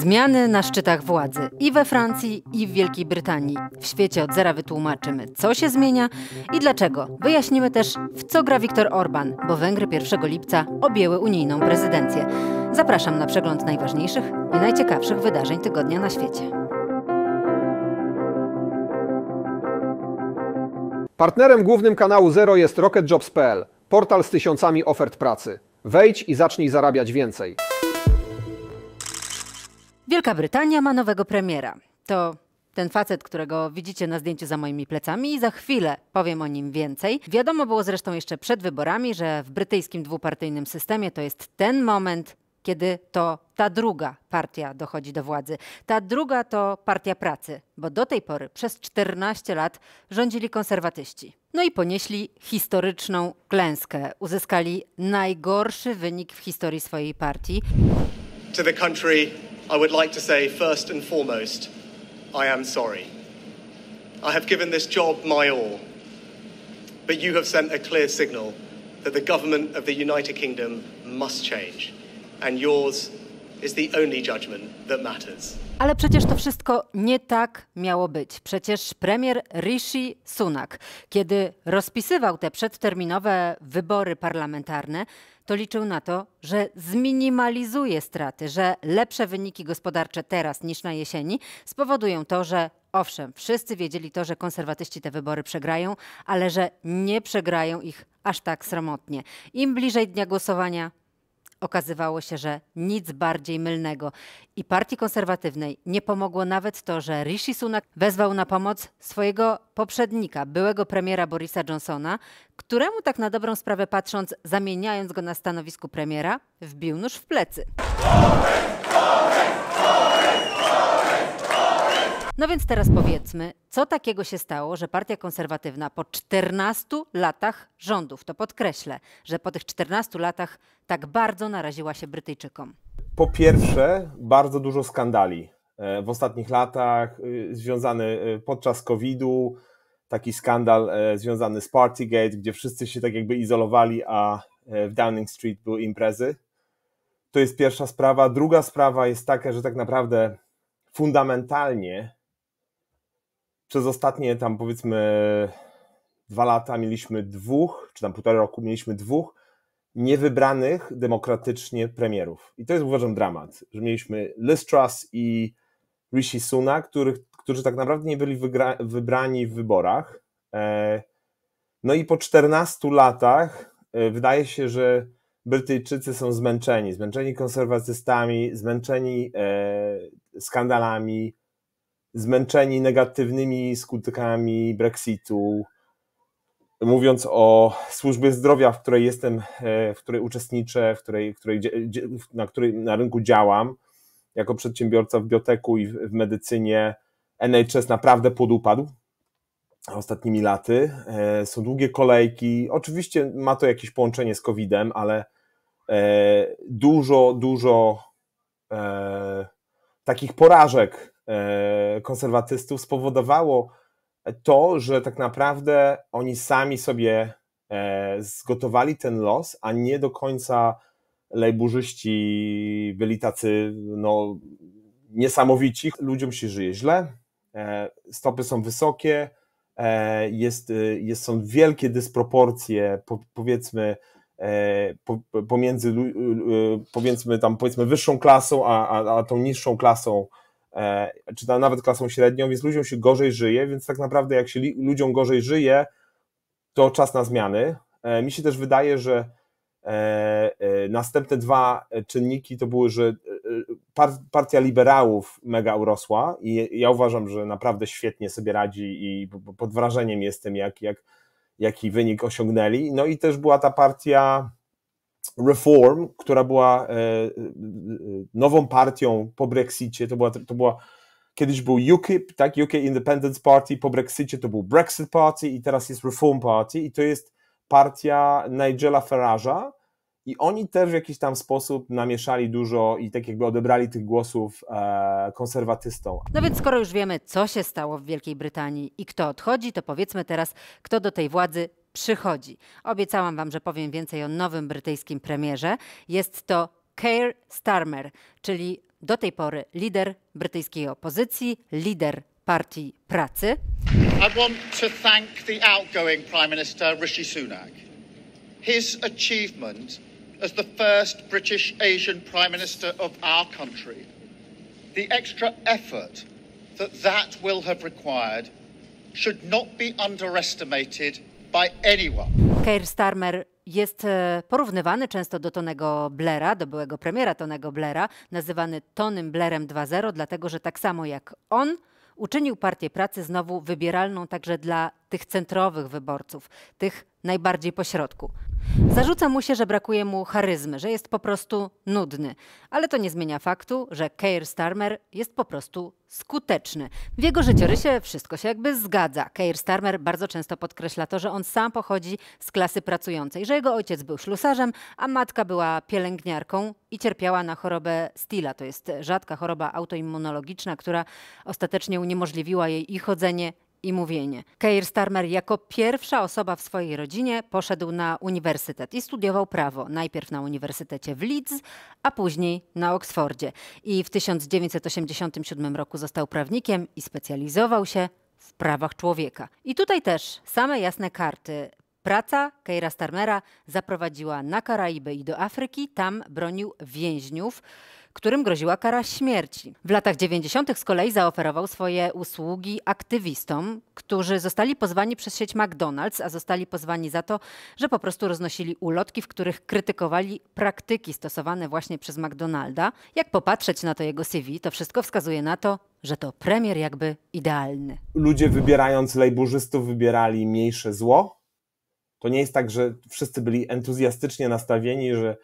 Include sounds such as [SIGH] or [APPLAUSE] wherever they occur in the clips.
Zmiany na szczytach władzy i we Francji, i w Wielkiej Brytanii. W świecie od zera wytłumaczymy, co się zmienia i dlaczego. Wyjaśnimy też, w co gra Viktor Orban, bo Węgry 1 lipca objęły unijną prezydencję. Zapraszam na przegląd najważniejszych i najciekawszych wydarzeń tygodnia na świecie. Partnerem głównym kanału Zero jest RocketJobs.pl, portal z tysiącami ofert pracy. Wejdź i zacznij zarabiać więcej. Wielka Brytania ma nowego premiera. To ten facet, którego widzicie na zdjęciu za moimi plecami i za chwilę powiem o nim więcej. Wiadomo było zresztą jeszcze przed wyborami, że w brytyjskim dwupartyjnym systemie to jest ten moment, kiedy to ta druga partia dochodzi do władzy. Ta druga to Partia Pracy, bo do tej pory przez 14 lat rządzili konserwatyści. No i ponieśli historyczną klęskę. Uzyskali najgorszy wynik w historii swojej partii. To the country i would like to say first and foremost, I am sorry. I have given this job my all, but you have sent a clear signal that the government of the United Kingdom must change, and yours is the only judgment that matters. Ale przecież to wszystko nie tak miało być. Przecież premier Rishi Sunak, kiedy rozpisywał te przedterminowe wybory parlamentarne, to liczył na to, że zminimalizuje straty, że lepsze wyniki gospodarcze teraz niż na jesieni spowodują to, że owszem, wszyscy wiedzieli to, że konserwatyści te wybory przegrają, ale że nie przegrają ich aż tak sromotnie. Im bliżej dnia głosowania, okazywało się, że nic bardziej mylnego. I partii konserwatywnej nie pomogło nawet to, że Rishi Sunak wezwał na pomoc swojego poprzednika, byłego premiera Borisa Johnsona, któremu tak na dobrą sprawę patrząc, zamieniając go na stanowisku premiera, wbił nóż w plecy. No więc teraz powiedzmy, co takiego się stało, że Partia Konserwatywna po 14 latach rządów, to podkreślę, że po tych 14 latach tak bardzo naraziła się Brytyjczykom? Po pierwsze, bardzo dużo skandali e, w ostatnich latach, e, związany e, podczas COVID-u, taki skandal związany z Partygate, gdzie wszyscy się tak jakby izolowali, a w Downing Street były imprezy. To jest pierwsza sprawa. Druga sprawa jest taka, że tak naprawdę fundamentalnie przez ostatnie tam powiedzmy dwa lata mieliśmy dwóch, czy tam półtora roku mieliśmy dwóch niewybranych demokratycznie premierów. I to jest uważam dramat, że mieliśmy Liz Truss i Rishi Sunak, których, którzy tak naprawdę nie byli wygra, wybrani w wyborach. E, no i po 14 latach e, wydaje się, że Brytyjczycy są zmęczeni, zmęczeni konserwatystami, zmęczeni e, skandalami, zmęczeni negatywnymi skutkami Brexitu. Mówiąc o służbie zdrowia, w której jestem, e, w której uczestniczę, w której, w której, na której na rynku działam, jako przedsiębiorca w bioteku i w medycynie, NHS naprawdę podupadł ostatnimi laty. E, są długie kolejki. Oczywiście ma to jakieś połączenie z COVID-em, ale e, dużo, dużo takich porażek E, konserwatystów spowodowało to, że tak naprawdę oni sami sobie e, zgotowali ten los, a nie do końca lejburzyści byli tacy no, niesamowici. Ludziom się żyje źle, e, stopy są wysokie, jest, jest, są wielkie dysproporcje, powiedzmy, pomiędzy, powiedzmy, tam, powiedzmy wyższą klasą, a, a, a tą niższą klasą E, czy nawet klasą średnią, więc ludziom się gorzej żyje, więc tak naprawdę jak się ludziom gorzej żyje, to czas na zmiany. E, mi się też wydaje, że e, następne dwa czynniki to były, że partia liberałów mega urosła i ja uważam, że naprawdę świetnie sobie radzi i pod wrażeniem jestem, jak, jak, jaki wynik osiągnęli. No i też była ta partia Reform, która była e, e, e, nową partią po Brexicie, to była, to była kiedyś był UKIP, tak, UK Independence Party, po Brexicie to był Brexit Party i teraz jest Reform Party i to jest partia Nigela Farage'a i oni też w jakiś tam sposób namieszali dużo i tak jakby odebrali tych głosów e, konserwatystom. No więc skoro już wiemy, co się stało w Wielkiej Brytanii i kto odchodzi, to powiedzmy teraz, kto do tej władzy przychodzi. Obiecałam Wam, że powiem więcej o nowym brytyjskim premierze. Jest to Keir Starmer, czyli do tej pory lider brytyjskiej opozycji, lider Partii Pracy. I want to thank the outgoing Prime Minister Rishi Sunak. His achievement as the first British Asian Prime Minister of our country, the extra effort that that will have required should not be underestimated Keir Starmer jest e, porównywany często do Tonego Blaira, do byłego premiera Tonego Blaira, nazywany Tonym Blairem 2.0, dlatego że tak samo jak on uczynił Partię Pracy znowu wybieralną także dla tych centrowych wyborców, tych najbardziej pośrodku. Zarzuca mu się, że brakuje mu charyzmy, że jest po prostu nudny. Ale to nie zmienia faktu, że Keir Starmer jest po prostu skuteczny. W jego życiorysie wszystko się jakby zgadza. Keir Starmer bardzo często podkreśla to, że on sam pochodzi z klasy pracującej, że jego ojciec był ślusarzem, a matka była pielęgniarką i cierpiała na chorobę Stila. To jest rzadka choroba autoimmunologiczna, która ostatecznie uniemożliwiła jej i chodzenie, i mówienie. Keir Starmer jako pierwsza osoba w swojej rodzinie poszedł na uniwersytet i studiował prawo. Najpierw na Uniwersytecie w Leeds, a później na Oksfordzie. I w 1987 roku został prawnikiem i specjalizował się w prawach człowieka. I tutaj też same jasne karty. Praca Keira Starmera zaprowadziła na Karaiby i do Afryki. Tam bronił więźniów którym groziła kara śmierci. W latach 90. z kolei zaoferował swoje usługi aktywistom, którzy zostali pozwani przez sieć McDonald's, a zostali pozwani za to, że po prostu roznosili ulotki, w których krytykowali praktyki stosowane właśnie przez McDonalda. Jak popatrzeć na to jego CV, to wszystko wskazuje na to, że to premier jakby idealny. Ludzie wybierając lejburzystów wybierali mniejsze zło. To nie jest tak, że wszyscy byli entuzjastycznie nastawieni, że,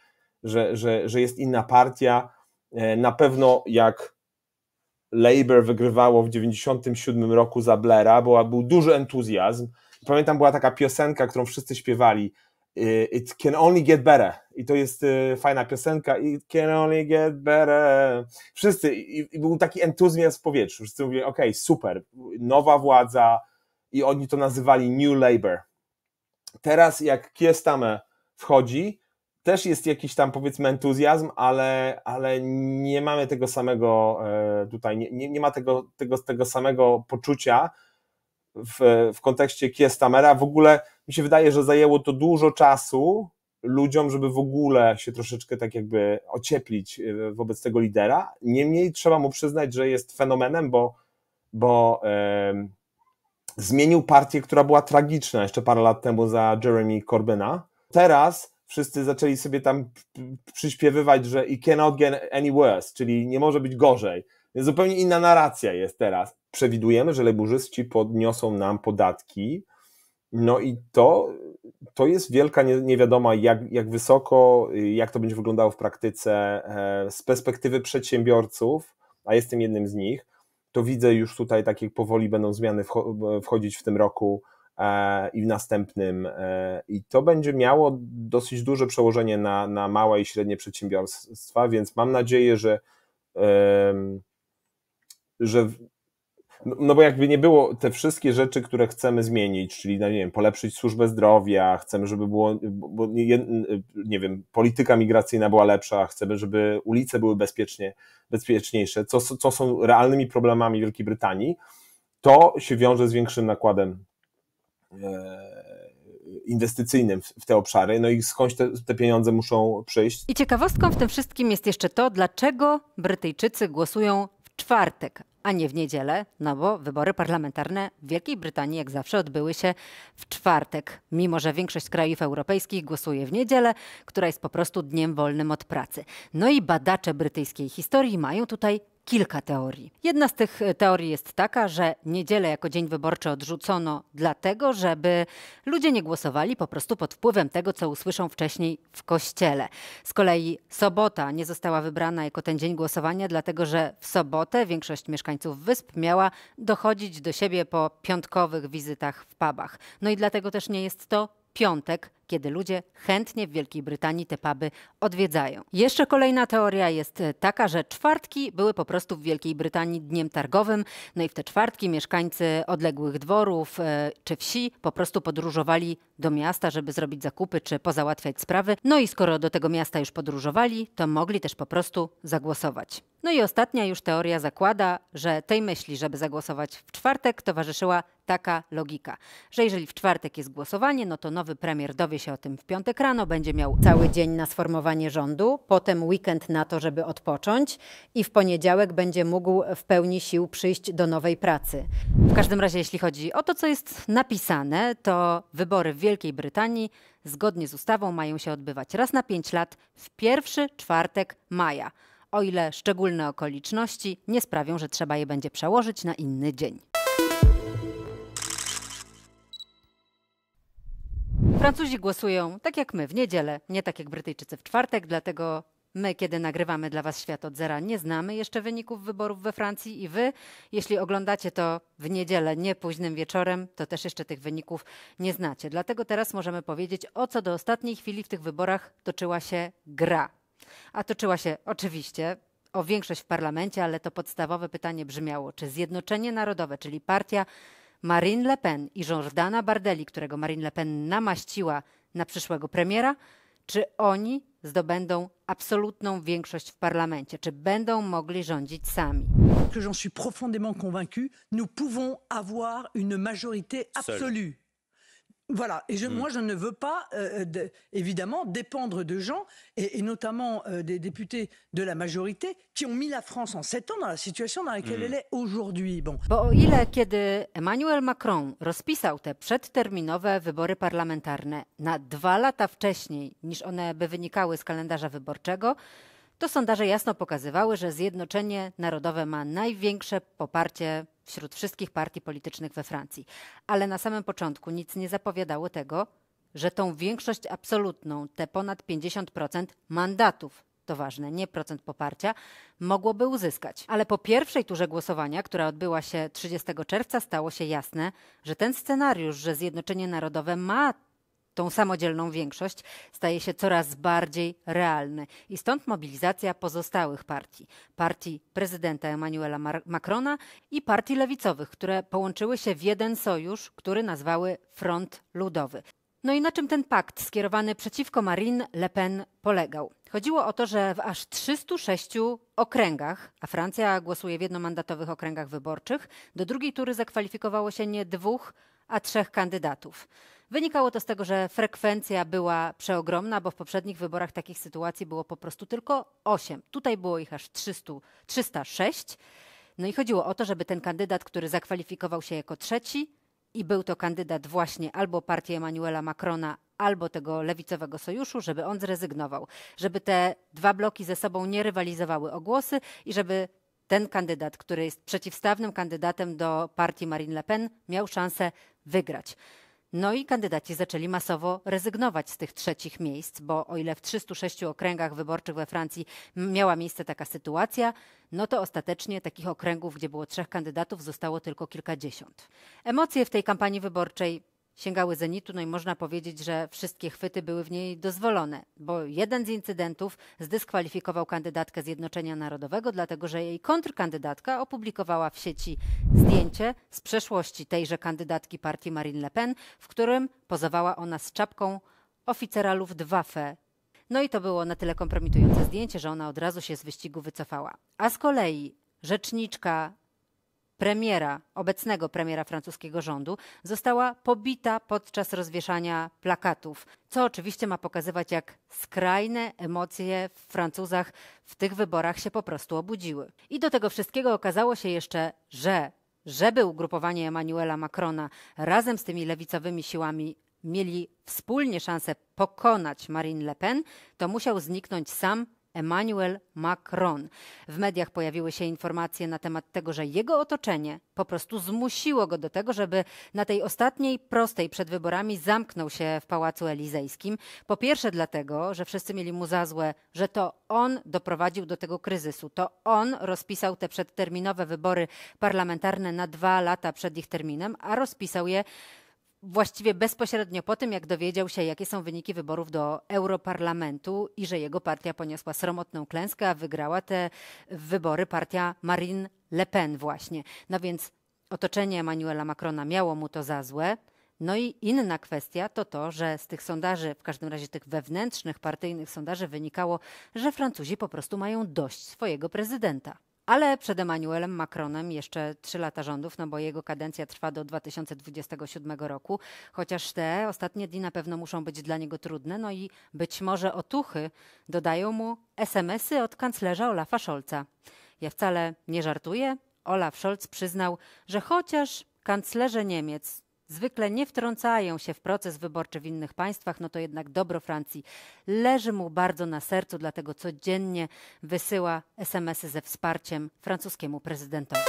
że, że, że jest inna partia, E, na pewno jak Labour wygrywało w 97 roku za Blaira, była, był duży entuzjazm. Pamiętam, była taka piosenka, którą wszyscy śpiewali, y, It can only get better. I to jest y, fajna piosenka. It can only get better. Wszyscy, i, był taki entuzjazm w powietrzu. Wszyscy mówili, okej, super, nowa władza. I oni to nazywali New Labour. Teraz jak Kiestame wchodzi, też jest jakiś tam powiedzmy entuzjazm, ale, ale nie mamy tego samego e, tutaj, nie, nie ma tego, tego, tego samego poczucia w, w kontekście Kiestamera. W ogóle mi się wydaje, że zajęło to dużo czasu ludziom, żeby w ogóle się troszeczkę tak jakby ocieplić e, wobec tego lidera. Niemniej trzeba mu przyznać, że jest fenomenem, bo, bo zmienił partię, która była tragiczna jeszcze parę lat temu za Jeremy Corbyna. Teraz wszyscy zaczęli sobie tam przyśpiewywać, że i cannot get any worse, czyli nie może być gorzej. zupełnie inna narracja jest teraz. Przewidujemy, że leburzyści podniosą nam podatki, no i to, to jest wielka niewiadoma, jak, jak wysoko, jak to będzie wyglądało w praktyce e, z perspektywy przedsiębiorców, a jestem jednym z nich, to widzę już tutaj takie powoli będą zmiany wchodzić w tym roku, E, i w następnym. E, I to będzie miało dosyć duże przełożenie na, na małe i średnie przedsiębiorstwa, więc mam nadzieję, że, że no, no bo jakby nie było te wszystkie rzeczy, które chcemy zmienić, czyli no nie wiem, polepszyć służbę zdrowia, chcemy, żeby było, bo nie, nie wiem, polityka migracyjna była lepsza, chcemy, żeby ulice były bezpiecznie, bezpieczniejsze, co, co są realnymi problemami Wielkiej Brytanii, to się wiąże z większym nakładem E, inwestycyjnym w te obszary, no i skądś te, te, pieniądze muszą przyjść. I ciekawostką w tym wszystkim jest jeszcze to, dlaczego Brytyjczycy głosują w czwartek, a nie w niedzielę, no bo wybory parlamentarne w Wielkiej Brytanii jak zawsze odbyły się w czwartek, mimo że większość krajów europejskich głosuje w niedzielę, która jest po prostu dniem wolnym od pracy. No i badacze brytyjskiej historii mają tutaj kilka teorii. Jedna z tych e, teorii jest taka, że niedzielę jako dzień wyborczy odrzucono dlatego, żeby ludzie nie głosowali po prostu pod wpływem tego, co usłyszą wcześniej w kościele. Z kolei sobota nie została wybrana jako ten dzień głosowania, dlatego że w sobotę większość mieszkańców wysp miała dochodzić do siebie po piątkowych wizytach w pubach. No i dlatego też nie jest to piątek kiedy ludzie chętnie w Wielkiej Brytanii te puby odwiedzają. Jeszcze kolejna teoria jest e, taka, że czwartki były po prostu w Wielkiej Brytanii dniem targowym, no i w te czwartki mieszkańcy odległych dworów e, czy wsi po prostu podróżowali do miasta, żeby zrobić zakupy czy pozałatwiać sprawy. No i skoro do tego miasta już podróżowali, to mogli też po prostu zagłosować. No i ostatnia już teoria zakłada, że tej myśli, żeby zagłosować w czwartek, towarzyszyła taka logika, że jeżeli w czwartek jest głosowanie, no to nowy premier dowie się o tym w piątek rano, będzie miał cały dzień na sformowanie rządu, potem weekend na to, żeby odpocząć i w poniedziałek będzie mógł w pełni sił przyjść do nowej pracy. W każdym razie, jeśli chodzi o to, co jest napisane, to wybory w Wielkiej Brytanii zgodnie z ustawą mają się odbywać raz na pięć lat w pierwszy czwartek maja o ile szczególne okoliczności nie sprawią, że trzeba je będzie przełożyć na inny dzień. Francuzi głosują tak jak my w niedzielę, nie tak jak Brytyjczycy w czwartek, dlatego My, kiedy nagrywamy dla Was świat od zera, nie znamy jeszcze wyników wyborów we Francji i Wy, jeśli oglądacie to w niedzielę, nie późnym wieczorem, to też jeszcze tych wyników nie znacie. Dlatego teraz możemy powiedzieć, o co do ostatniej chwili w tych wyborach toczyła się gra a toczyła się oczywiście o większość w parlamencie, ale to podstawowe pytanie brzmiało, czy Zjednoczenie Narodowe, czyli partia Marine Le Pen i Jordana Bardelli, którego Marine Le Pen namaściła na przyszłego premiera, czy oni zdobędą absolutną większość w parlamencie, czy będą mogli rządzić sami. Que j'en suis profondément convaincu, nous pouvons avoir une majorité absolue. Voilà, et mm. moi je ne veux pas, euh, euh, évidemment, dépendre de gens, et, notamment euh, des députés de la majorité, qui ont mis la France en sept ans dans la situation dans laquelle mm. elle est aujourd'hui. Bon. Bo o ile kiedy Emmanuel Macron rozpisał te przedterminowe wybory parlamentarne na dwa lata wcześniej niż one by wynikały z kalendarza wyborczego, to sondaże jasno pokazywały, że Zjednoczenie Narodowe ma największe poparcie wśród wszystkich partii politycznych we Francji. Ale na samym początku nic nie zapowiadało tego, że tą większość absolutną, te ponad 50% mandatów, to ważne, nie procent poparcia, mogłoby uzyskać. Ale po pierwszej turze głosowania, która odbyła się 30 czerwca, stało się jasne, że ten scenariusz, że Zjednoczenie Narodowe ma tą samodzielną większość, staje się coraz bardziej realny. I stąd mobilizacja pozostałych partii. Partii prezydenta Emmanuela Mar Macrona i partii lewicowych, które połączyły się w jeden sojusz, który nazwały Front Ludowy. No i na czym ten pakt skierowany przeciwko Marine Le Pen polegał? Chodziło o to, że w aż 306 okręgach, a Francja głosuje w jednomandatowych okręgach wyborczych, do drugiej tury zakwalifikowało się nie dwóch, a trzech kandydatów. Wynikało to z tego, że frekwencja była przeogromna, bo w poprzednich wyborach takich sytuacji było po prostu tylko 8. Tutaj było ich aż 300, 306. No i chodziło o to, żeby ten kandydat, który zakwalifikował się jako trzeci, i był to kandydat właśnie albo partii Emmanuela Macrona, albo tego lewicowego sojuszu, żeby on zrezygnował, żeby te dwa bloki ze sobą nie rywalizowały o głosy i żeby ten kandydat, który jest przeciwstawnym kandydatem do partii Marine Le Pen, miał szansę wygrać. No i kandydaci zaczęli masowo rezygnować z tych trzecich miejsc, bo o ile w 306 okręgach wyborczych we Francji miała miejsce taka sytuacja, no to ostatecznie takich okręgów, gdzie było trzech kandydatów, zostało tylko kilkadziesiąt. Emocje w tej kampanii wyborczej sięgały zenitu, no i można powiedzieć, że wszystkie chwyty były w niej dozwolone, bo jeden z incydentów zdyskwalifikował kandydatkę Zjednoczenia Narodowego, dlatego że jej kontrkandydatka opublikowała w sieci zdjęcie z przeszłości tejże kandydatki partii Marine Le Pen, w którym pozowała ona z czapką oficera Luftwaffe. No i to było na tyle kompromitujące zdjęcie, że ona od razu się z wyścigu wycofała. A z kolei rzeczniczka premiera, obecnego premiera francuskiego rządu, została pobita podczas rozwieszania plakatów, co oczywiście ma pokazywać, jak skrajne emocje w Francuzach w tych wyborach się po prostu obudziły. I do tego wszystkiego okazało się jeszcze, że żeby ugrupowanie Emmanuela Macrona razem z tymi lewicowymi siłami mieli wspólnie szansę pokonać Marine Le Pen, to musiał zniknąć sam Emmanuel Macron. W mediach pojawiły się informacje na temat tego, że jego otoczenie po prostu zmusiło go do tego, żeby na tej ostatniej prostej przed wyborami zamknął się w Pałacu Elizejskim. Po pierwsze dlatego, że wszyscy mieli mu za złe, że to on doprowadził do tego kryzysu. To on rozpisał te przedterminowe wybory parlamentarne na dwa lata przed ich terminem, a rozpisał je właściwie bezpośrednio po tym, jak dowiedział się, jakie są wyniki wyborów do Europarlamentu i że jego partia poniosła sromotną klęskę, a wygrała te wybory partia Marine Le Pen właśnie. No więc otoczenie Emmanuela Macrona miało mu to za złe. No i inna kwestia to to, że z tych sondaży, w każdym razie tych wewnętrznych partyjnych sondaży wynikało, że Francuzi po prostu mają dość swojego prezydenta. Ale przed Emmanuelem Macronem jeszcze trzy lata rządów, no bo jego kadencja trwa do 2027 roku, chociaż te ostatnie dni na pewno muszą być dla niego trudne, no i być może otuchy dodają mu SMSy od kanclerza Olafa Scholza. Ja wcale nie żartuję. Olaf Scholz przyznał, że chociaż kanclerze Niemiec zwykle nie wtrącają się w proces wyborczy w innych państwach, no to jednak dobro Francji leży mu bardzo na sercu, dlatego codziennie wysyła SMS-y ze wsparciem francuskiemu prezydentowi.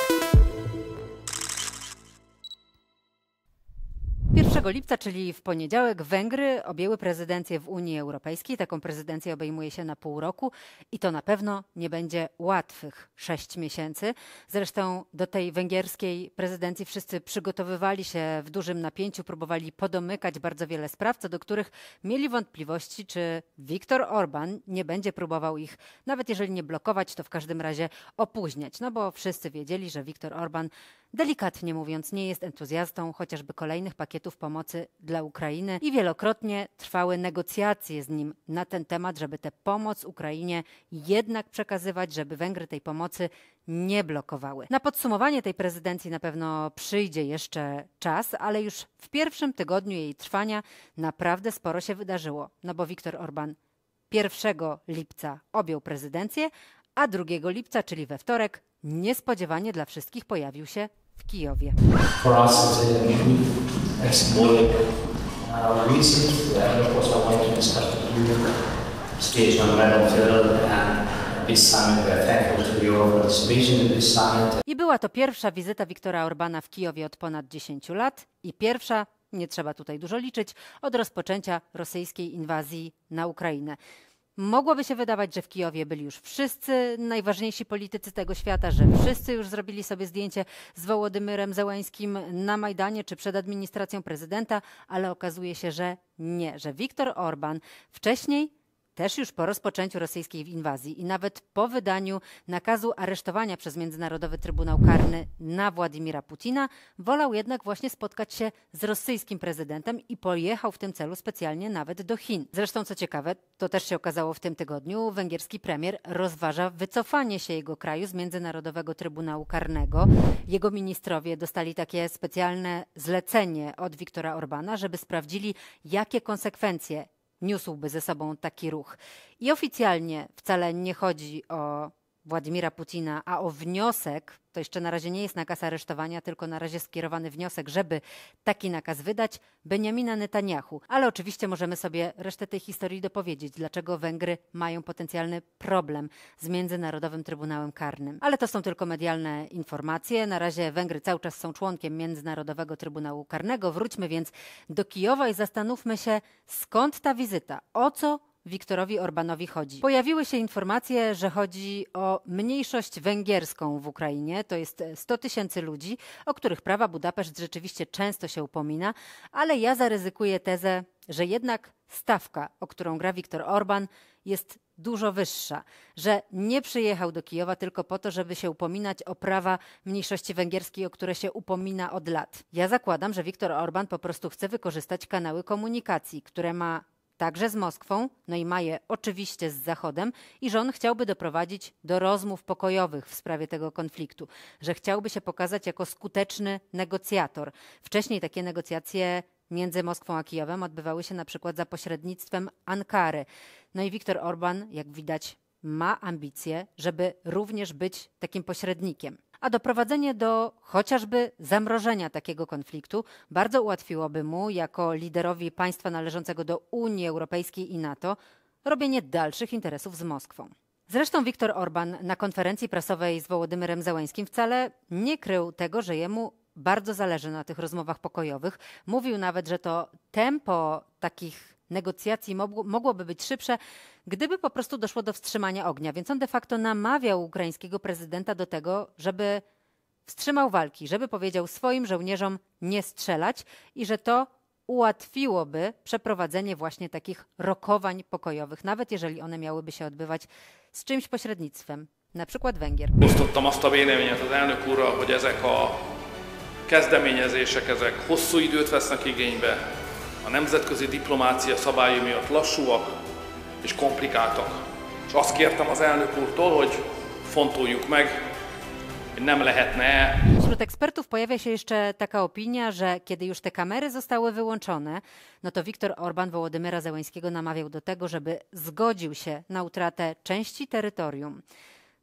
1 lipca, czyli w poniedziałek, Węgry objęły prezydencję w Unii Europejskiej. Taką prezydencję obejmuje się na pół roku i to na pewno nie będzie łatwych sześć miesięcy. Zresztą do tej węgierskiej prezydencji wszyscy przygotowywali się w dużym napięciu, próbowali podomykać bardzo wiele spraw, co do których mieli wątpliwości, czy Viktor Orban nie będzie próbował ich, nawet jeżeli nie blokować, to w każdym razie opóźniać. No bo wszyscy wiedzieli, że Viktor Orban Delikatnie mówiąc, nie jest entuzjastą chociażby kolejnych pakietów pomocy dla Ukrainy i wielokrotnie trwały negocjacje z nim na ten temat, żeby tę pomoc Ukrainie jednak przekazywać, żeby Węgry tej pomocy nie blokowały. Na podsumowanie tej prezydencji na pewno przyjdzie jeszcze czas, ale już w pierwszym tygodniu jej trwania naprawdę sporo się wydarzyło, no bo Viktor Orban 1 lipca objął prezydencję, a 2 lipca, czyli we wtorek, niespodziewanie dla wszystkich pojawił się w Kijowie. Uh, i była to pierwsza wizyta Wiktora Orbana w Kijowie od ponad 10 lat i pierwsza, nie trzeba tutaj dużo liczyć, od rozpoczęcia rosyjskiej inwazji na Ukrainę. Mogłoby się wydawać, że w Kijowie byli już wszyscy najważniejsi politycy tego świata, że wszyscy już zrobili sobie zdjęcie z Wołodymyrem Zełańskim na Majdanie czy przed administracją prezydenta, ale okazuje się, że nie, że Viktor Orban wcześniej też już po rozpoczęciu rosyjskiej inwazji i nawet po wydaniu nakazu aresztowania przez Międzynarodowy Trybunał Karny na Władimira Putina, wolał jednak właśnie spotkać się z rosyjskim prezydentem i pojechał w tym celu specjalnie nawet do Chin. Zresztą co ciekawe, to też się okazało w tym tygodniu, węgierski premier rozważa wycofanie się jego kraju z Międzynarodowego Trybunału Karnego. Jego ministrowie dostali takie specjalne zlecenie od Viktora Orbana, żeby sprawdzili, jakie konsekwencje niósłby ze sobą taki ruch. I oficjalnie wcale nie chodzi o Władimira Putina, a o wniosek, to jeszcze na razie nie jest nakaz aresztowania, tylko na razie skierowany wniosek, żeby taki nakaz wydać, Benjamina Netanyahu. Ale oczywiście możemy sobie resztę tej historii dopowiedzieć, dlaczego Węgry mają potencjalny problem z Międzynarodowym Trybunałem Karnym. Ale to są tylko medialne informacje. Na razie Węgry cały czas są członkiem Międzynarodowego Trybunału Karnego. Wróćmy więc do Kijowa i zastanówmy się, skąd ta wizyta, o co Wiktorowi Orbanowi chodzi. Pojawiły się informacje, że chodzi o mniejszość węgierską w Ukrainie, to jest 100 e, tysięcy ludzi, o których prawa Budapeszt rzeczywiście często się upomina, ale ja zaryzykuję tezę, że jednak stawka, o którą gra Viktor Orban, jest dużo wyższa, że nie przyjechał do Kijowa tylko po to, żeby się upominać o prawa mniejszości węgierskiej, o które się upomina od lat. Ja zakładam, że Viktor Orban po prostu chce wykorzystać kanały komunikacji, które ma także z Moskwą, no i ma je oczywiście z Zachodem, i że on chciałby doprowadzić do rozmów pokojowych w sprawie tego konfliktu, że chciałby się pokazać jako skuteczny negocjator. Wcześniej takie negocjacje między Moskwą a Kijowem odbywały się na przykład za pośrednictwem Ankary. No i Viktor Orban, jak widać, ma ambicje, żeby również być takim pośrednikiem a doprowadzenie do chociażby zamrożenia takiego konfliktu bardzo ułatwiłoby mu, jako liderowi państwa należącego do Unii Europejskiej i NATO, robienie dalszych interesów z Moskwą. Zresztą Viktor Orban na konferencji prasowej z Wołodymyrem Zełęskim wcale nie krył tego, że jemu bardzo zależy na tych rozmowach pokojowych. Mówił nawet, że to tempo takich negocjacji mogłoby być szybsze, gdyby po prostu doszło do wstrzymania ognia. Więc on de facto namawiał ukraińskiego prezydenta do tego, żeby wstrzymał walki, żeby powiedział swoim żołnierzom nie strzelać i że to ułatwiłoby przeprowadzenie właśnie takich rokowań pokojowych, nawet jeżeli one miałyby się odbywać z czymś pośrednictwem, na przykład Węgier. Osztottam azt a véleményet az elnök úrral, hogy ezek a kezdeményezések, ezek hosszú időt vesznek igénybe, a nemzetközi diplomácia szabályai miatt lassúak és komplikáltak. És azt kértem az elnök úrtól, hogy fontoljuk meg, hogy nem lehetne Wśród ekspertów pojawia się jeszcze taka opinia, że kiedy już te kamery zostały wyłączone, no to Viktor Orban Wołodymyra Zełańskiego namawiał do tego, żeby zgodził się na utratę części terytorium.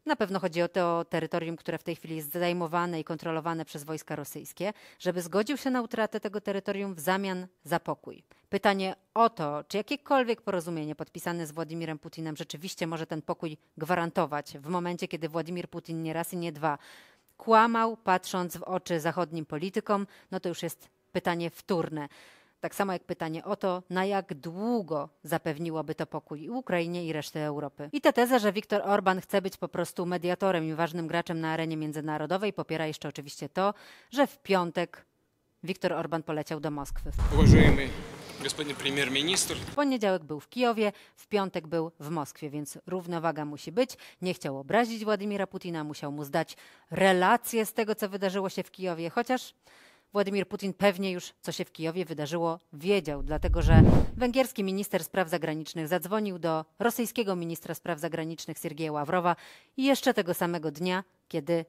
Na pewno chodzi o to terytorium, które w tej chwili jest zajmowane i kontrolowane przez wojska rosyjskie, żeby zgodził się na utratę tego terytorium w zamian za pokój. Pytanie o to, czy jakiekolwiek porozumienie podpisane z Władimirem Putinem rzeczywiście może ten pokój gwarantować w momencie, kiedy Władimir Putin nie raz i nie dwa kłamał, patrząc w oczy zachodnim politykom, no to już jest pytanie wtórne. Tak samo jak pytanie o to, na jak długo zapewniłoby to pokój Ukrainie i reszty Europy. I ta teza, że Viktor Orban chce być po prostu mediatorem i ważnym graczem na arenie międzynarodowej, popiera jeszcze oczywiście to, że w piątek Viktor Orban poleciał do Moskwy. Uważajmy. Господин премьер W poniedziałek był w Kijowie, w piątek był w Moskwie, więc równowaga musi być. Nie chciał obrazić Władimira Putina, musiał mu zdać relacje z tego, co wydarzyło się w Kijowie, chociaż Władimir Putin pewnie już, co się w Kijowie wydarzyło, wiedział, dlatego że węgierski minister spraw zagranicznych zadzwonił do rosyjskiego ministra spraw zagranicznych Siergieja Ławrowa i jeszcze tego samego dnia, kiedy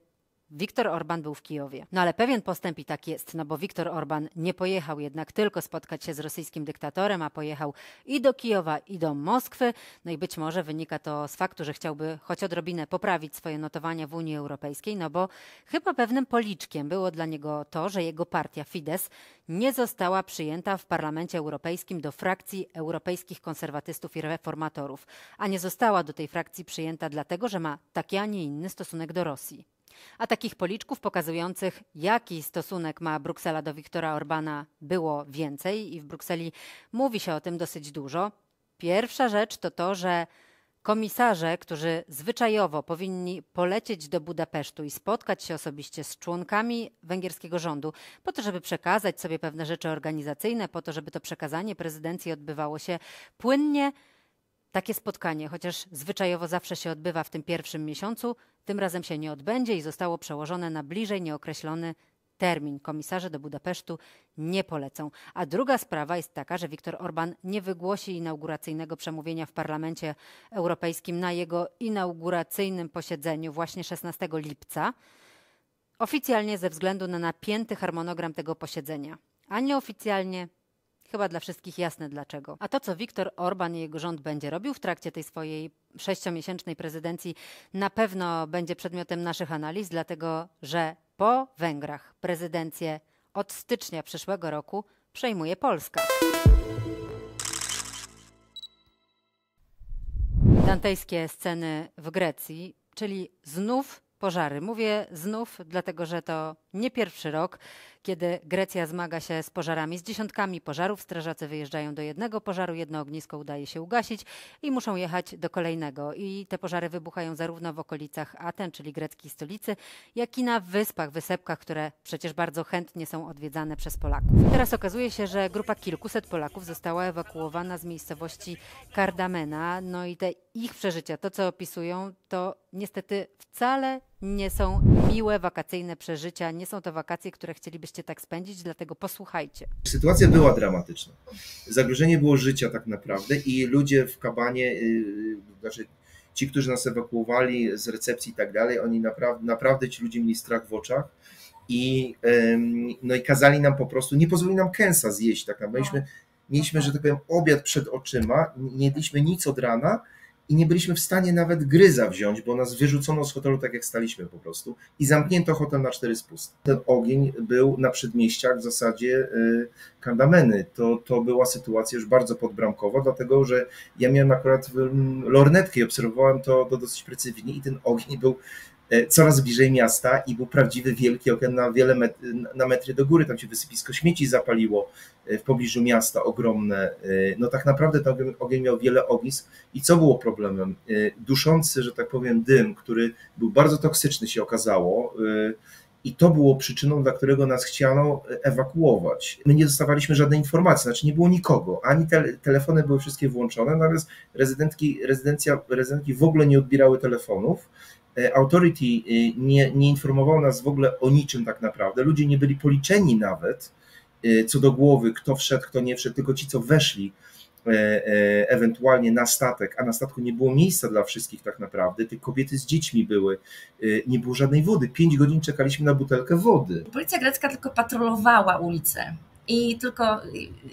Wiktor Orban był w Kijowie. No ale pewien postęp i tak jest, no bo Wiktor Orban nie pojechał jednak tylko spotkać się z rosyjskim dyktatorem, a pojechał i do Kijowa, i do Moskwy. No i być może wynika to z faktu, że chciałby choć odrobinę poprawić swoje notowania w Unii Europejskiej, no bo chyba pewnym policzkiem było dla niego to, że jego partia Fidesz nie została przyjęta w Parlamencie Europejskim do frakcji europejskich konserwatystów i reformatorów, a nie została do tej frakcji przyjęta dlatego, że ma taki, a nie inny stosunek do Rosji. A takich policzków pokazujących, jaki stosunek ma Bruksela do Wiktora Orbana, było więcej i w Brukseli mówi się o tym dosyć dużo. Pierwsza rzecz to to, że Komisarze, którzy zwyczajowo powinni polecieć do Budapesztu i spotkać się osobiście z członkami węgierskiego rządu, po to, żeby przekazać sobie pewne rzeczy organizacyjne, po to, żeby to przekazanie prezydencji odbywało się płynnie, takie spotkanie, chociaż zwyczajowo zawsze się odbywa w tym pierwszym miesiącu, tym razem się nie odbędzie i zostało przełożone na bliżej nieokreślony termin. Komisarze do Budapesztu nie polecą. A druga sprawa jest taka, że Viktor Orban nie wygłosi inauguracyjnego przemówienia w Parlamencie Europejskim na jego inauguracyjnym posiedzeniu właśnie 16 lipca. Oficjalnie ze względu na napięty harmonogram tego posiedzenia. A nieoficjalnie Chyba dla wszystkich jasne dlaczego. A to, co Viktor Orban i jego rząd będzie robił w trakcie tej swojej sześciomiesięcznej prezydencji, na pewno będzie przedmiotem naszych analiz, dlatego że po Węgrach prezydencję od stycznia przyszłego roku przejmuje Polska. Dantejskie sceny w Grecji, czyli znów pożary. Mówię znów, dlatego że to nie pierwszy rok, kiedy Grecja zmaga się z pożarami, z dziesiątkami pożarów. Strażacy wyjeżdżają do jednego pożaru, jedno ognisko udaje się ugasić i muszą jechać do kolejnego. I te pożary wybuchają zarówno w okolicach Aten, czyli greckiej stolicy, jak i na wyspach, wysepkach, które przecież bardzo chętnie są odwiedzane przez Polaków. Teraz okazuje się, że grupa kilkuset Polaków została ewakuowana z miejscowości Kardamena. No i te ich przeżycia, to co opisują, to niestety wcale nie są miłe wakacyjne przeżycia, nie są to wakacje, które chcielibyście tak spędzić, dlatego posłuchajcie. Sytuacja była dramatyczna. Zagrożenie było życia tak naprawdę i ludzie w kabanie, yy, znaczy ci, którzy nas ewakuowali z recepcji i tak dalej, oni naprawdę, naprawdę ci ludzie mieli strach w oczach. I, yy, no i kazali nam po prostu, nie pozwolili nam kęsa zjeść, tak naprawdę. Mieliśmy, no. mieliśmy, że tak powiem, obiad przed oczyma, nie jedliśmy nic od rana, i nie byliśmy w stanie nawet gryza wziąć, bo nas wyrzucono z hotelu tak jak staliśmy po prostu i zamknięto hotel na cztery spust. Ten ogień był na przedmieściach w zasadzie y, kandameny. To, to była sytuacja już bardzo podbramkowa, dlatego że ja miałem akurat mm, lornetkę i obserwowałem to, to dosyć precyzyjnie i ten ogień był E, coraz bliżej miasta i był prawdziwy wielki ogień na wiele met, na metry do góry. Tam się wysypisko śmieci zapaliło e, w pobliżu miasta ogromne. E, no tak naprawdę ten ogień, ogień miał wiele ognisk i co było problemem? Duszący, że tak powiem, dym, który był bardzo toksyczny się okazało. I to było przyczyną, dla którego nas chciano ewakuować. My nie dostawaliśmy żadnej informacji, znaczy nie było nikogo, ani te, telefony były wszystkie włączone, natomiast rezydentki, rezydencja, rezydentki w ogóle nie odbierały telefonów E, authority e, nie, nie informował nas w ogóle o niczym tak naprawdę. Ludzie nie byli policzeni nawet e, co do głowy, kto wszedł, kto nie wszedł, tylko ci, co weszli ewentualnie na statek, a na statku nie było miejsca dla wszystkich tak naprawdę, te kobiety z dziećmi były, nie było żadnej wody. Pięć godzin czekaliśmy na butelkę wody. Policja grecka tylko patrolowała ulicę i tylko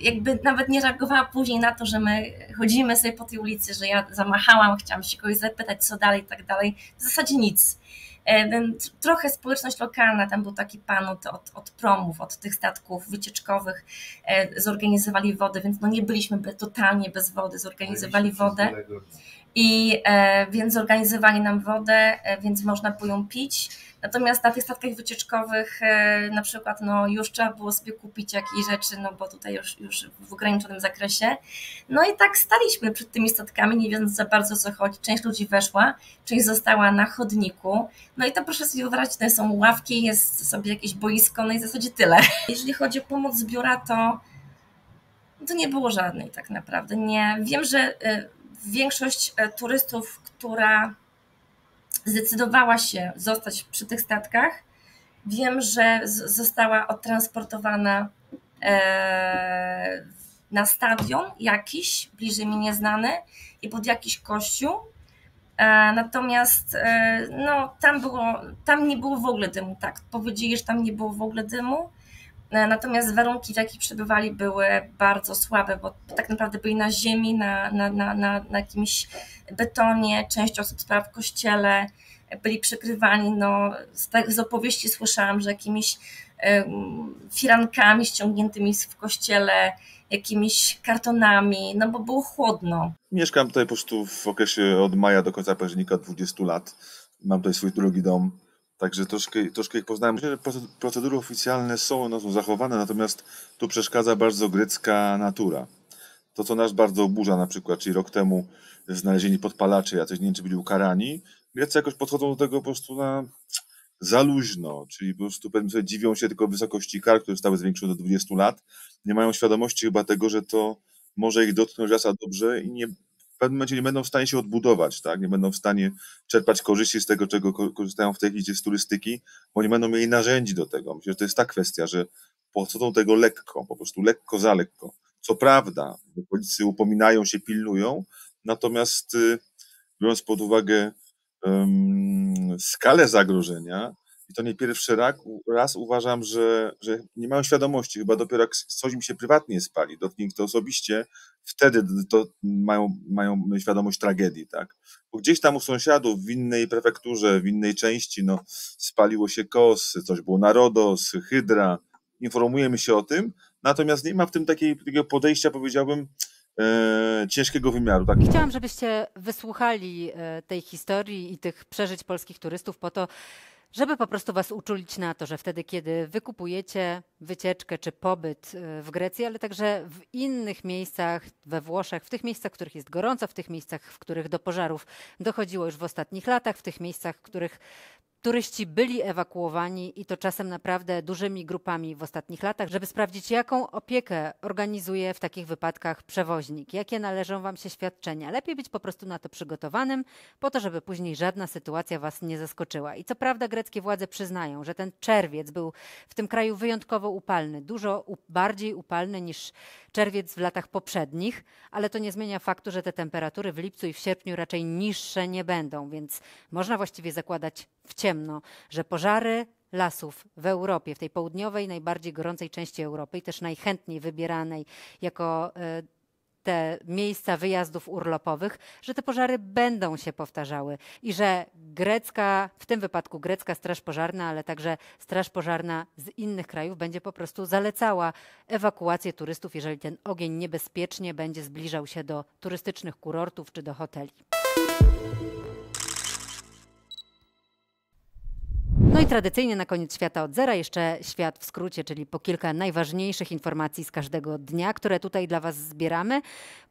jakby nawet nie reagowała później na to, że my chodzimy sobie po tej ulicy, że ja zamachałam, chciałam się kogoś zapytać, co dalej i tak dalej. W zasadzie nic. E, trochę społeczność lokalna, tam był taki pan od, od, od, promów, od tych statków wycieczkowych, e, zorganizowali wodę, więc no nie byliśmy totalnie bez wody, zorganizowali wodę. I e, więc zorganizowali nam wodę, więc można było ją pić. Natomiast na tych statkach wycieczkowych e, na przykład no, już trzeba było sobie kupić jakieś rzeczy, no bo tutaj już, już w ograniczonym zakresie. No i tak staliśmy przed tymi statkami, nie wiedząc za bardzo o co chodzi. Część ludzi weszła, część została na chodniku. No i to proszę sobie wyobrazić, to są ławki, jest sobie jakieś boisko, no i w zasadzie tyle. [LAUGHS] Jeżeli chodzi o pomoc z biura, to to nie było żadnej tak naprawdę. Nie. Wiem, że e, większość e, turystów, która zdecydowała się zostać przy tych statkach. Wiem, że została odtransportowana e, na stadion jakiś, bliżej mi nieznany, i pod jakiś kościół. E, natomiast e, no, tam, było, tam nie było w ogóle dymu, tak. Powiedzieli, że tam nie było w ogóle dymu. E, natomiast warunki, w jakich przebywali, były bardzo słabe, bo tak naprawdę byli na ziemi, na, na, na, na, na jakimś betonie, część osób spała w kościele, byli przykrywani. No, z, tak, z opowieści słyszałam, że jakimiś e, firankami ściągniętymi w kościele, jakimiś kartonami, no bo było chłodno. Mieszkam tutaj po prostu w okresie od maja do końca października 20 lat. Mam tutaj swój drugi dom Także troszkę, troszkę ich poznałem. Myślę, że procedury oficjalne są, one są zachowane, natomiast tu przeszkadza bardzo grecka natura. To, co nas bardzo oburza na przykład, czyli rok temu znalezieni podpalacze, wiem, czy byli ukarani, Grecy jakoś podchodzą do tego po prostu na za luźno, czyli po prostu pewnie sobie dziwią się tylko wysokości kar, które zostały zwiększone do 20 lat. Nie mają świadomości chyba tego, że to może ich dotknąć raz a dobrze i nie, w pewnym momencie nie będą w stanie się odbudować, tak? nie będą w stanie czerpać korzyści z tego, czego korzystają w tej chwili z turystyki, bo nie będą mieli narzędzi do tego. Myślę, że to jest ta kwestia, że pochodzą tego lekko, po prostu lekko za lekko. Co prawda, policy upominają się, pilnują, natomiast y, biorąc pod uwagę um, skalę zagrożenia, i to nie pierwszy rak, raz uważam, że, że nie mają świadomości, chyba dopiero jak coś mi się prywatnie spali, dotknie to osobiście, wtedy to mają, mają świadomość tragedii, tak? Bo gdzieś tam u sąsiadów, w innej prefekturze, w innej części, no, spaliło się KOS, coś było na RODOS, Hydra, informujemy się o tym, natomiast nie ma w tym takiej, takiego podejścia, powiedziałbym, e, ciężkiego wymiaru. Tak? Chciałam, żebyście wysłuchali e, tej historii i tych przeżyć polskich turystów po to, żeby po prostu Was uczulić na to, że wtedy, kiedy wykupujecie wycieczkę czy pobyt y, w Grecji, ale także w innych miejscach, we Włoszech, w tych miejscach, w których jest gorąco, w tych miejscach, w których do pożarów dochodziło już w ostatnich latach, w tych miejscach, w których Turyści byli ewakuowani i to czasem naprawdę dużymi grupami w ostatnich latach, żeby sprawdzić, jaką opiekę organizuje w takich wypadkach przewoźnik, jakie należą Wam się świadczenia. Lepiej być po prostu na to przygotowanym, po to, żeby później żadna sytuacja Was nie zaskoczyła. I co prawda greckie władze przyznają, że ten czerwiec był w tym kraju wyjątkowo upalny, dużo bardziej upalny niż czerwiec w latach poprzednich, ale to nie zmienia faktu, że te temperatury w lipcu i w sierpniu raczej niższe nie będą, więc można właściwie zakładać w ciemno, że pożary lasów w Europie, w tej południowej, najbardziej gorącej części Europy i też najchętniej wybieranej jako e, te miejsca wyjazdów urlopowych, że te pożary będą się powtarzały i że grecka, w tym wypadku grecka Straż Pożarna, ale także Straż Pożarna z innych krajów będzie po prostu zalecała ewakuację turystów, jeżeli ten ogień niebezpiecznie będzie zbliżał się do turystycznych kurortów czy do hoteli. No i tradycyjnie na koniec świata od zera jeszcze świat w skrócie, czyli po kilka najważniejszych informacji z każdego dnia, które tutaj dla Was zbieramy,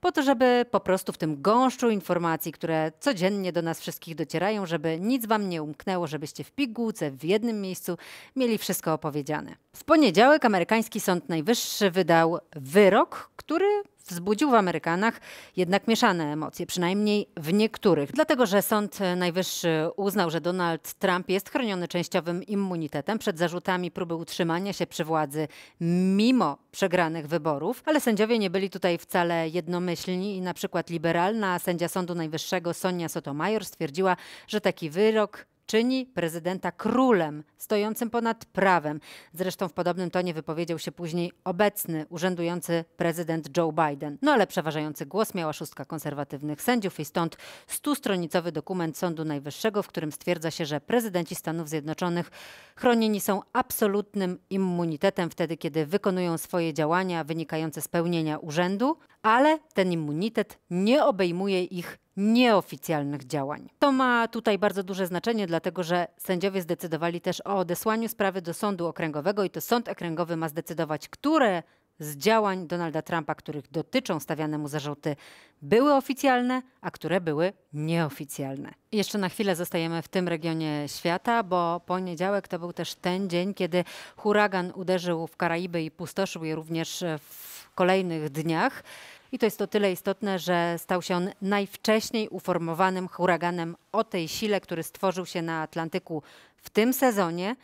po to, żeby po prostu w tym gąszczu informacji, które codziennie do nas wszystkich docierają, żeby nic Wam nie umknęło, żebyście w pigułce, w jednym miejscu mieli wszystko opowiedziane. W poniedziałek amerykański Sąd Najwyższy wydał wyrok, który wzbudził w Amerykanach jednak mieszane emocje, przynajmniej w niektórych, dlatego że Sąd Najwyższy uznał, że Donald Trump jest chroniony częściowym immunitetem przed zarzutami próby utrzymania się przy władzy mimo przegranych wyborów, ale sędziowie nie byli tutaj wcale jednomyślni i na przykład liberalna sędzia Sądu Najwyższego Sonia Sotomayor stwierdziła, że taki wyrok czyni prezydenta królem, stojącym ponad prawem. Zresztą w podobnym tonie wypowiedział się później obecny, urzędujący prezydent Joe Biden. No ale przeważający głos miała szóstka konserwatywnych sędziów i stąd stustronicowy dokument Sądu Najwyższego, w którym stwierdza się, że prezydenci Stanów Zjednoczonych chronieni są absolutnym immunitetem wtedy, kiedy wykonują swoje działania wynikające z pełnienia urzędu, ale ten immunitet nie obejmuje ich nieoficjalnych działań. To ma tutaj bardzo duże znaczenie, dlatego że sędziowie zdecydowali też o odesłaniu sprawy do sądu okręgowego i to sąd okręgowy ma zdecydować, które z działań Donalda Trumpa, których dotyczą stawiane mu zarzuty, były oficjalne, a które były nieoficjalne. Jeszcze na chwilę zostajemy w tym regionie świata, bo poniedziałek to był też ten dzień, kiedy huragan uderzył w Karaiby i pustoszył je również w kolejnych dniach. I to jest o tyle istotne, że stał się on najwcześniej uformowanym huraganem o tej sile, który stworzył się na Atlantyku w tym sezonie.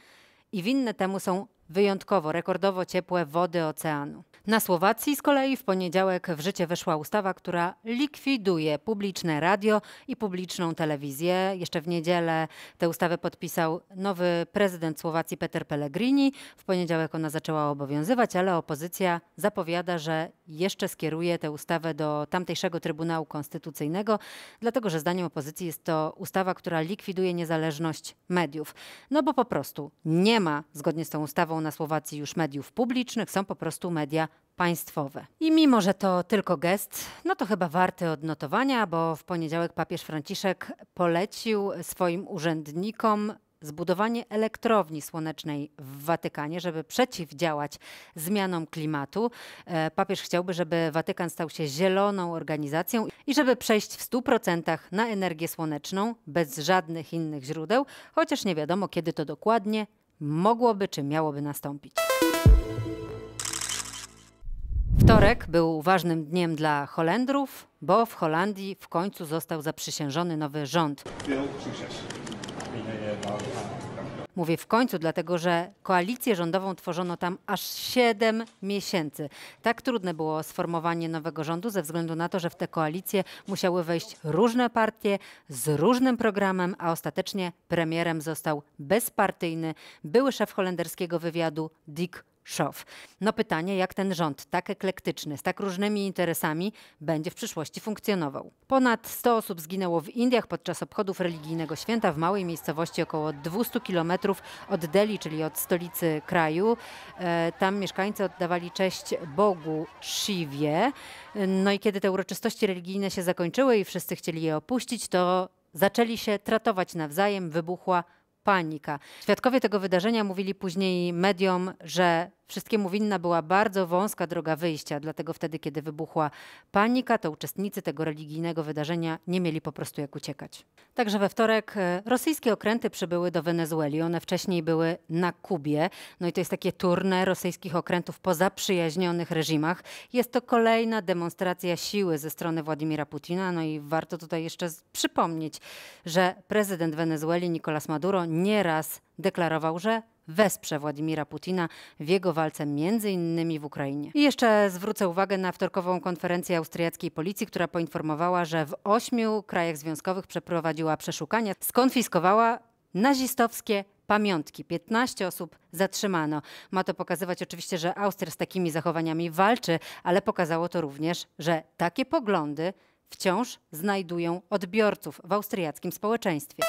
I winne temu są wyjątkowo rekordowo ciepłe wody oceanu. Na Słowacji z kolei w poniedziałek w życie weszła ustawa, która likwiduje publiczne radio i publiczną telewizję. Jeszcze w niedzielę tę ustawę podpisał nowy prezydent Słowacji Peter Pellegrini. W poniedziałek ona zaczęła obowiązywać, ale opozycja zapowiada, że jeszcze skieruje tę ustawę do tamtejszego Trybunału Konstytucyjnego, dlatego że zdaniem opozycji jest to ustawa, która likwiduje niezależność mediów. No bo po prostu nie ma zgodnie z tą ustawą na Słowacji już mediów publicznych, są po prostu media państwowe. I mimo, że to tylko gest, no to chyba warte odnotowania, bo w poniedziałek papież Franciszek polecił swoim urzędnikom zbudowanie elektrowni słonecznej w Watykanie, żeby przeciwdziałać zmianom klimatu. E, papież chciałby, żeby Watykan stał się zieloną organizacją i żeby przejść w 100% na energię słoneczną bez żadnych innych źródeł, chociaż nie wiadomo kiedy to dokładnie, mogłoby czy miałoby nastąpić. Wtorek był ważnym dniem dla Holendrów, bo w Holandii w końcu został zaprzysiężony nowy rząd. Mówię w końcu, dlatego że koalicję rządową tworzono tam aż 7 miesięcy. Tak trudne było sformowanie nowego rządu ze względu na to, że w tę koalicję musiały wejść różne partie z różnym programem, a ostatecznie premierem został bezpartyjny były szef holenderskiego wywiadu Dick szow. No pytanie, jak ten rząd, tak eklektyczny, z tak różnymi interesami, będzie w przyszłości funkcjonował. Ponad 100 osób zginęło w Indiach podczas obchodów religijnego święta w małej miejscowości około 200 kilometrów od Delhi, czyli od stolicy kraju. E, tam mieszkańcy oddawali cześć Bogu Shiwie. No i kiedy te uroczystości religijne się zakończyły i wszyscy chcieli je opuścić, to zaczęli się tratować nawzajem, wybuchła panika. Świadkowie tego wydarzenia mówili później mediom, że Wszystkiemu winna była bardzo wąska droga wyjścia, dlatego wtedy, kiedy wybuchła panika, to uczestnicy tego religijnego wydarzenia nie mieli po prostu jak uciekać. Także we wtorek e, rosyjskie okręty przybyły do Wenezueli. One wcześniej były na Kubie. No i to jest takie turne rosyjskich okrętów po zaprzyjaźnionych reżimach. Jest to kolejna demonstracja siły ze strony Władimira Putina. No i warto tutaj jeszcze przypomnieć, że prezydent Wenezueli Nicolas Maduro nieraz deklarował, że wesprze Władimira Putina w jego walce między innymi w Ukrainie. I jeszcze zwrócę uwagę na wtorkową konferencję austriackiej policji, która poinformowała, że w ośmiu krajach związkowych przeprowadziła przeszukania, skonfiskowała nazistowskie pamiątki. 15 osób zatrzymano. Ma to pokazywać oczywiście, że Austria z takimi zachowaniami walczy, ale pokazało to również, że takie poglądy wciąż znajdują odbiorców w austriackim społeczeństwie.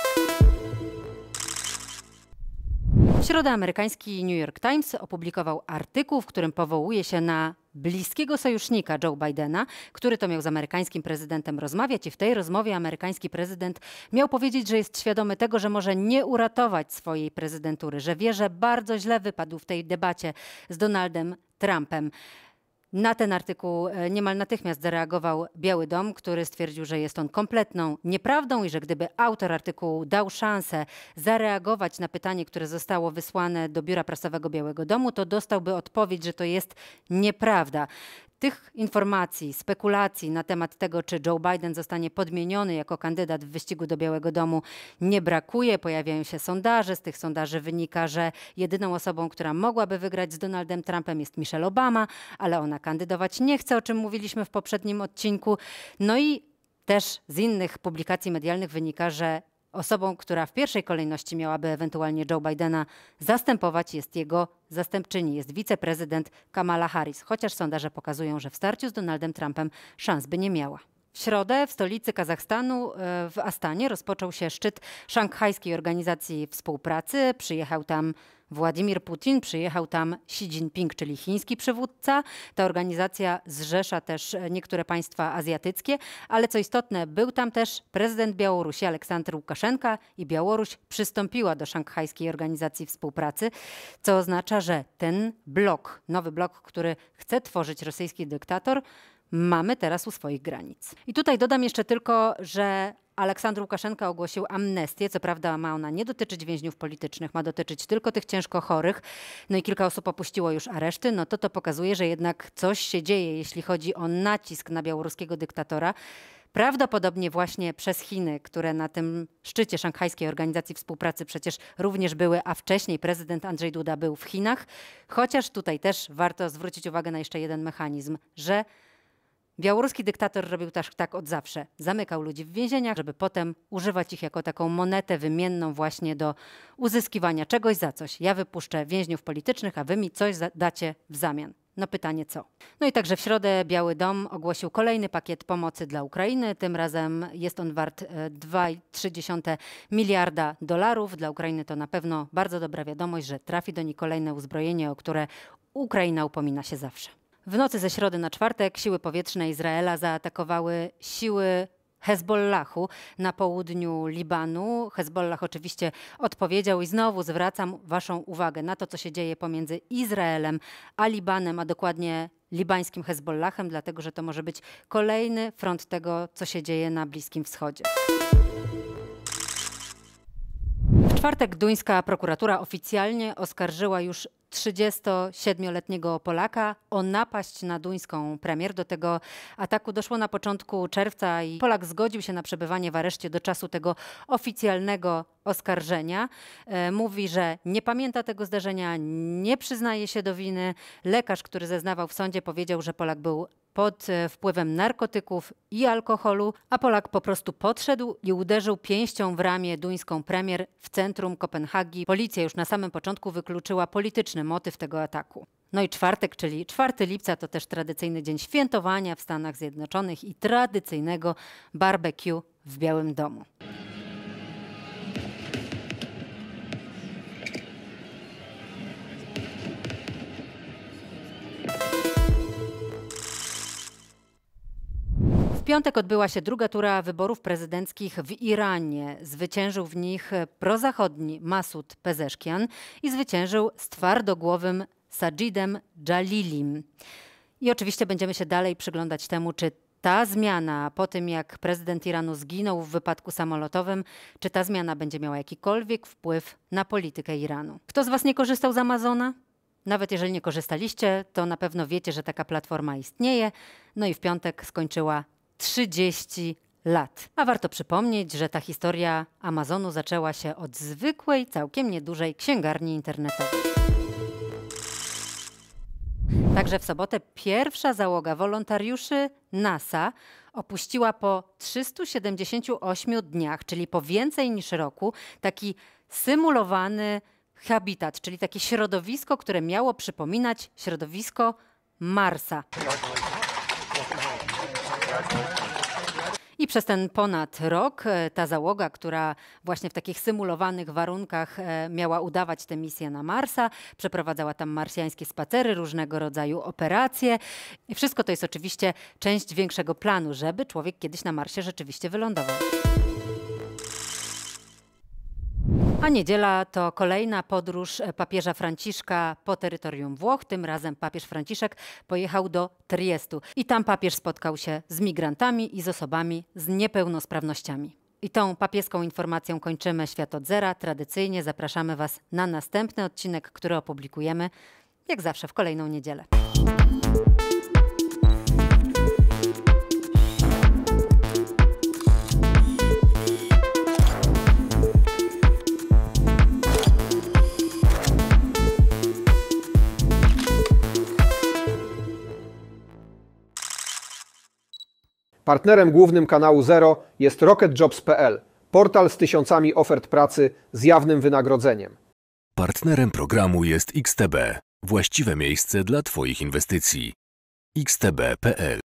W środę amerykański New York Times opublikował artykuł, w którym powołuje się na bliskiego sojusznika Joe Bidena, który to miał z amerykańskim prezydentem rozmawiać i w tej rozmowie amerykański prezydent miał powiedzieć, że jest świadomy tego, że może nie uratować swojej prezydentury, że wie, że bardzo źle wypadł w tej debacie z Donaldem Trumpem. Na ten artykuł e, niemal natychmiast zareagował Biały Dom, który stwierdził, że jest on kompletną nieprawdą i że gdyby autor artykułu dał szansę zareagować na pytanie, które zostało wysłane do biura prasowego Białego Domu, to dostałby odpowiedź, że to jest nieprawda. Tych informacji, spekulacji na temat tego, czy Joe Biden zostanie podmieniony jako kandydat w wyścigu do Białego Domu, nie brakuje. Pojawiają się sondaże. Z tych sondaży wynika, że jedyną osobą, która mogłaby wygrać z Donaldem Trumpem jest Michelle Obama, ale ona kandydować nie chce, o czym mówiliśmy w poprzednim odcinku. No i też z innych publikacji medialnych wynika, że Osobą, która w pierwszej kolejności miałaby ewentualnie Joe Bidena zastępować jest jego zastępczyni, jest wiceprezydent Kamala Harris, chociaż sondaże pokazują, że w starciu z Donaldem Trumpem szans by nie miała. W środę w stolicy Kazachstanu, e, w Astanie, rozpoczął się szczyt Szanghajskiej Organizacji Współpracy. Przyjechał tam Władimir Putin, przyjechał tam Xi Jinping, czyli chiński przywódca. Ta organizacja zrzesza też e, niektóre państwa azjatyckie, ale co istotne, był tam też prezydent Białorusi Aleksander Łukaszenka i Białoruś przystąpiła do szanghajskiej organizacji współpracy, co oznacza, że ten blok, nowy blok, który chce tworzyć rosyjski dyktator, mamy teraz u swoich granic. I tutaj dodam jeszcze tylko, że Aleksandr Łukaszenka ogłosił amnestię. Co prawda ma ona nie dotyczyć więźniów politycznych, ma dotyczyć tylko tych ciężko chorych. No i kilka osób opuściło już areszty. No to to pokazuje, że jednak coś się dzieje, jeśli chodzi o nacisk na białoruskiego dyktatora. Prawdopodobnie właśnie przez Chiny, które na tym szczycie Szanghajskiej Organizacji Współpracy przecież również były, a wcześniej prezydent Andrzej Duda był w Chinach. Chociaż tutaj też warto zwrócić uwagę na jeszcze jeden mechanizm, że Białoruski dyktator robił też tak od zawsze. Zamykał ludzi w więzieniach, żeby potem używać ich jako taką monetę wymienną właśnie do uzyskiwania czegoś za coś. Ja wypuszczę więźniów politycznych, a wy mi coś dacie w zamian. No pytanie co? No i także w środę Biały Dom ogłosił kolejny pakiet pomocy dla Ukrainy. Tym razem jest on wart 2,3 e, miliarda dolarów. Dla Ukrainy to na pewno bardzo dobra wiadomość, że trafi do niej kolejne uzbrojenie, o które Ukraina upomina się zawsze. W nocy ze środy na czwartek siły powietrzne Izraela zaatakowały siły Hezbollahu na południu Libanu. Hezbollah oczywiście odpowiedział i znowu zwracam Waszą uwagę na to, co się dzieje pomiędzy Izraelem a Libanem, a dokładnie libańskim Hezbollahem, dlatego że to może być kolejny front tego, co się dzieje na Bliskim Wschodzie. W czwartek duńska prokuratura oficjalnie oskarżyła już 37-letniego Polaka o napaść na duńską premier. Do tego ataku doszło na początku czerwca i Polak zgodził się na przebywanie w areszcie do czasu tego oficjalnego oskarżenia. E, mówi, że nie pamięta tego zdarzenia, nie przyznaje się do winy. Lekarz, który zeznawał w sądzie, powiedział, że Polak był pod e, wpływem narkotyków i alkoholu, a Polak po prostu podszedł i uderzył pięścią w ramię duńską premier w centrum Kopenhagi. Policja już na samym początku wykluczyła polityczny główny motyw tego ataku. No i czwartek, czyli 4 lipca, to też tradycyjny dzień świętowania w Stanach Zjednoczonych i tradycyjnego barbecue w Białym Domu. W piątek odbyła się druga tura wyborów prezydenckich w Iranie. Zwyciężył w nich prozachodni Masud Pezeszkian i zwyciężył z twardogłowym Sajidem Jalilim. I oczywiście będziemy się dalej przyglądać temu, czy ta zmiana po tym, jak prezydent Iranu zginął w wypadku samolotowym, czy ta zmiana będzie miała jakikolwiek wpływ na politykę Iranu. Kto z Was nie korzystał z Amazona? Nawet jeżeli nie korzystaliście, to na pewno wiecie, że taka platforma istnieje. No i w piątek skończyła 30 lat. A warto przypomnieć, że ta historia Amazonu zaczęła się od zwykłej, całkiem niedużej księgarni internetowej. Także w sobotę pierwsza załoga wolontariuszy NASA opuściła po 378 dniach, czyli po więcej niż roku, taki symulowany habitat, czyli takie środowisko, które miało przypominać środowisko Marsa. I przez ten ponad rok e, ta załoga, która właśnie w takich symulowanych warunkach e, miała udawać tę misję na Marsa, przeprowadzała tam marsjańskie spacery, różnego rodzaju operacje. I wszystko to jest oczywiście część większego planu, żeby człowiek kiedyś na Marsie rzeczywiście wylądował. A niedziela to kolejna podróż e, papieża Franciszka po terytorium Włoch. Tym razem papież Franciszek pojechał do Triestu i tam papież spotkał się z migrantami i z osobami z niepełnosprawnościami. I tą papieską informacją kończymy Świat od Zera. Tradycyjnie zapraszamy Was na następny odcinek, który opublikujemy, jak zawsze w kolejną niedzielę. Partnerem głównym kanału Zero jest rocketjobs.pl, portal z tysiącami ofert pracy z jawnym wynagrodzeniem. Partnerem programu jest XTB, właściwe miejsce dla Twoich inwestycji. xtb.pl